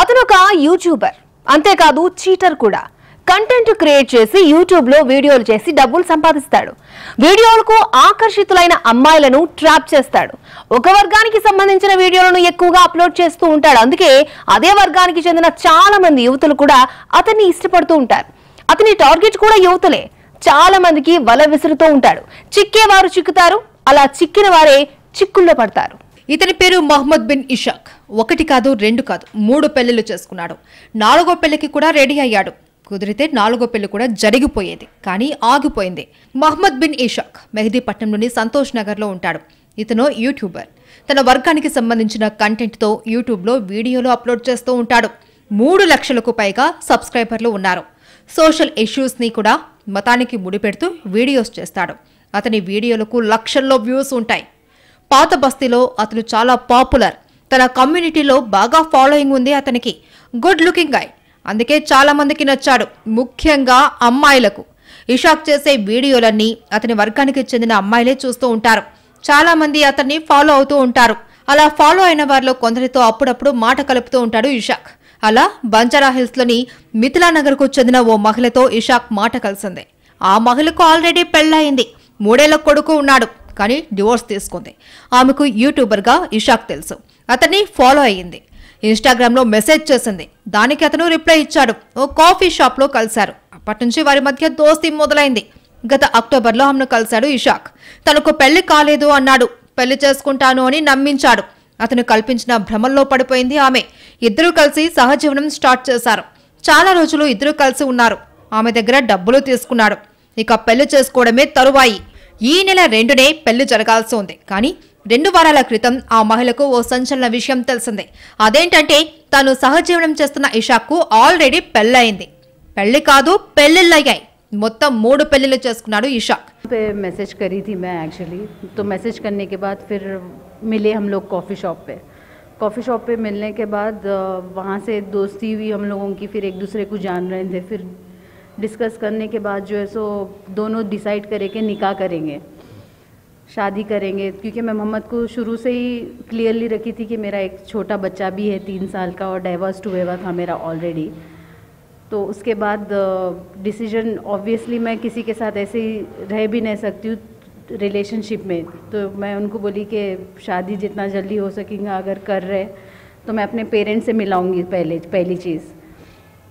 అతను ఒక యూట్యూబర్ అంతేకాదు చీటర్ కూడా కంటెంట్ క్రియేట్ చేసి యూట్యూబ్లో వీడియోలు చేసి డబ్బులు సంపాదిస్తాడు వీడియోలకు ఆకర్షితులైన అమ్మాయిలను ట్రాప్ చేస్తాడు ఒక వర్గానికి సంబంధించిన వీడియోలను ఎక్కువగా అప్లోడ్ చేస్తూ ఉంటాడు అందుకే అదే వర్గానికి చెందిన చాలా మంది యువతులు కూడా అతన్ని ఇష్టపడుతూ ఉంటారు అతని టార్గెట్ కూడా యువతులే చాలా మందికి వల విసురుతూ ఉంటాడు చిక్కేవారు చిక్కుతారు అలా చిక్కిన వారే చిక్కుల్లో పడతారు ఇతని పేరు మహమ్మద్ బిన్ ఇషాక్ ఒకటి కాదు రెండు కాదు మూడు పెళ్లిలు చేసుకున్నాడు నాలుగో పెళ్లికి కూడా రెడీ అయ్యాడు కుదిరితే నాలుగో పెళ్లి కూడా జరిగిపోయేది కానీ ఆగిపోయింది మహమ్మద్ బిన్ ఇషాక్ మెహదీపట్నంలోని సంతోష్ నగర్లో ఉంటాడు ఇతను యూట్యూబర్ తన వర్గానికి సంబంధించిన కంటెంట్తో యూట్యూబ్లో వీడియోలు అప్లోడ్ చేస్తూ ఉంటాడు మూడు లక్షలకు పైగా సబ్స్క్రైబర్లు ఉన్నారు సోషల్ ఇష్యూస్ని కూడా మతానికి ముడిపెడుతూ వీడియోస్ చేస్తాడు అతని వీడియోలకు లక్షల్లో వ్యూస్ ఉంటాయి పాత బస్తీలో అతను చాలా పాపులర్ తన కమ్యూనిటీలో బాగా ఫాలోయింగ్ ఉంది అతనికి గుడ్ లుకింగ్ గాయ్ అందుకే చాలా మందికి నచ్చాడు ముఖ్యంగా అమ్మాయిలకు ఇషాక్ చేసే వీడియోలన్నీ అతని వర్గానికి చెందిన అమ్మాయిలే చూస్తూ ఉంటారు చాలా మంది అతన్ని ఫాలో అవుతూ ఉంటారు అలా ఫాలో అయిన వారిలో కొందరితో అప్పుడప్పుడు మాట కలుపుతూ ఉంటాడు ఇషాక్ అలా బంజారా హిల్స్లోని కు చెందిన ఓ మహిళతో ఇషాక్ మాట కలిసింది ఆ మహిళకు ఆల్రెడీ పెళ్ళయింది మూడేళ్ల కొడుకు ఉన్నాడు కానీ డివోర్స్ తీసుకుంది ఆమెకు యూట్యూబర్గా ఇషాక్ తెలుసు అతన్ని ఫాలో అయ్యింది ఇన్స్టాగ్రామ్లో మెసేజ్ చేసింది దానికి అతను రిప్లై ఇచ్చాడు ఓ కాఫీ షాప్లో కలిశారు అప్పటి నుంచి వారి మధ్య దోస్తీ మొదలైంది గత అక్టోబర్లో ఆమెను కలిశాడు ఇషాక్ తనకు పెళ్లి కాలేదు అన్నాడు పెళ్లి చేసుకుంటాను అని నమ్మించాడు అతను కల్పించిన భ్రమంలో పడిపోయింది ఆమె ఇద్దరూ కలిసి సహజీవనం స్టార్ట్ చేశారు చాలా రోజులు ఇద్దరు కలిసి ఉన్నారు ఆమె దగ్గర డబ్బులు తీసుకున్నాడు ఇక పెళ్లి చేసుకోవడమే తరువాయి ఈ నెల రెండునే పెళ్లి జరగాల్సి ఉంది కానీ రెండు వారాల క్రితం ఆ మహిళకు ఓ సంచలన విషయం తెలిసిందే అదేంటంటే తను సహజీవనం చేస్తున్న ఇషాక్కు ఆల్రెడీ పెళ్ళయింది పెళ్లి కాదు పెళ్లిళ్ళయ్యాయి మొత్తం మూడు పెళ్లిళ్ళు చేసుకున్నాడు ఇషాక్ మెసేజ్ मैसेज మే యాక్చువల్లీ తో మెసేజ్ तो मैसेज करने के बाद కాఫీ షాప్ हम लोग कॉफ़ी शॉप पे कॉफ़ी शॉप पे मिलने डिस्कस करने के बाद जो है सो दोनों डिसाइड करें कि निकाह करेंगे शादी करेंगे क्योंकि मैं मोहम्मद को शुरू से ही क्लियरली रखी थी कि मेरा एक छोटा बच्चा भी है तीन साल का और डाइवर्स्ड हुए हुआ था मेरा ऑलरेडी तो उसके बाद डिसीजन ऑब्वियसली मैं किसी के साथ ऐसे ही रह भी नहीं सकती हूँ रिलेशनशिप में तो मैं उनको बोली कि शादी जितना जल्दी हो सकेगा अगर कर रहे तो मैं अपने पेरेंट्स से मिलाऊंगी पहले पहली चीज़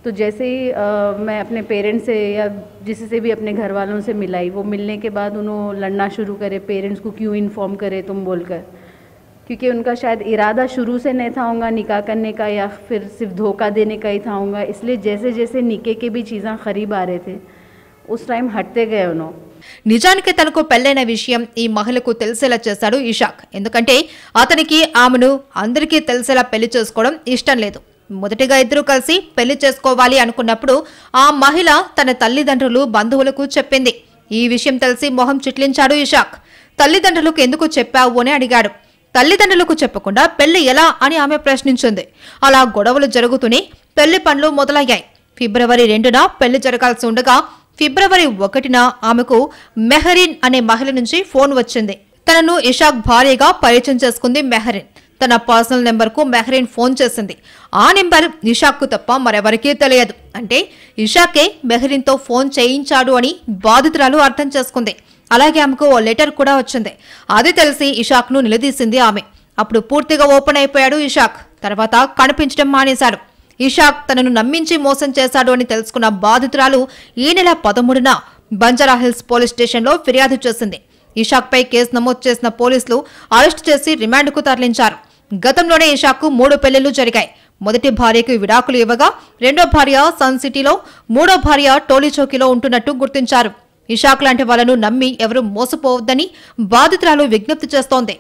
तो जैसे ही मैं अपने पेरेंट्स से या जिससे भी अपने घर वालों से मिलाई वो मिलने के बाद उन्होंने लड़ना शुरू करे पेरेंट्स को क्यों इन्फॉर्म करे तुम बोलकर क्योंकि उनका शायद इरादा शुरू से नहीं था होगा निकाह करने का या फिर सिर्फ धोखा देने का ही था होगा इसलिए जैसे जैसे निके के भी चीज़ें खरीब आ रहे थे उस टाइम हटते गए उन्होंने निजा के तनक विषय ఈ మహిళకు अत చేశాడు ఇషాక్ की అతనికి इष्ट लेकिन మొదటిగా ఇద్దరు కలిసి పెళ్లి చేసుకోవాలి అనుకున్నప్పుడు ఆ మహిళ తన తల్లిదండ్రులు బంధువులకు చెప్పింది ఈ విషయం తెలిసి మొహం చిట్లించాడు ఇషాక్ తల్లిదండ్రులకు ఎందుకు చెప్పావు అని అడిగాడు తల్లిదండ్రులకు చెప్పకుండా పెళ్లి ఎలా అని ఆమె ప్రశ్నించింది అలా గొడవలు జరుగుతూనే పెళ్లి పనులు మొదలయ్యాయి ఫిబ్రవరి రెండున పెళ్లి జరగాల్సి ఉండగా ఫిబ్రవరి ఒకటిన ఆమెకు మెహరిన్ అనే మహిళ నుంచి ఫోన్ వచ్చింది తనను ఇషాక్ భార్యగా పరిచయం చేసుకుంది మెహరిన్ తన పర్సనల్ నెంబర్కు మెహరీన్ ఫోన్ చేసింది ఆ నెంబర్ ఇషాక్కు తప్ప మరెవరికీ తెలియదు అంటే ఇషాకే మెహ్రీన్తో ఫోన్ చేయించాడు అని బాధితురాలు అర్థం చేసుకుంది అలాగే ఆమెకు ఓ లెటర్ కూడా వచ్చింది అది తెలిసి ఇషాక్ను నిలదీసింది ఆమె అప్పుడు పూర్తిగా ఓపెన్ అయిపోయాడు ఇషాక్ తర్వాత కనిపించడం మానేశాడు ఇషాక్ తనను నమ్మించి మోసం చేశాడు అని తెలుసుకున్న బాధితురాలు ఈ నెల పదమూడున బంజారాహిల్స్ పోలీస్ స్టేషన్లో ఫిర్యాదు చేసింది ఇషాక్పై కేసు నమోదు చేసిన పోలీసులు అరెస్టు చేసి రిమాండ్కు తరలించారు గతంలోనే ఇషాకు మూడు పెళ్లిళ్లు జరిగాయి మొదటి భార్యకు విడాకులు ఇవ్వగా రెండో భార్య సన్ సిటీలో మూడో భార్య టోలీచౌకీలో ఉంటున్నట్టు గుర్తించారు ఇషాక్ లాంటి వాళ్లను నమ్మి ఎవరూ మోసపోవద్దని బాధితురాలు విజ్ఞప్తి చేస్తోంది